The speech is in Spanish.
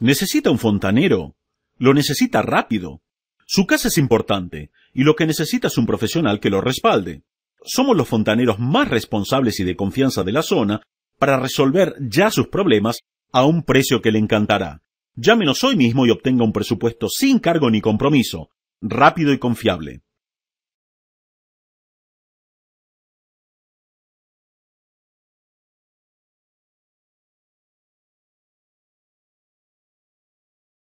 Necesita un fontanero. Lo necesita rápido. Su casa es importante, y lo que necesita es un profesional que lo respalde. Somos los fontaneros más responsables y de confianza de la zona para resolver ya sus problemas a un precio que le encantará. Llámenos hoy mismo y obtenga un presupuesto sin cargo ni compromiso, rápido y confiable.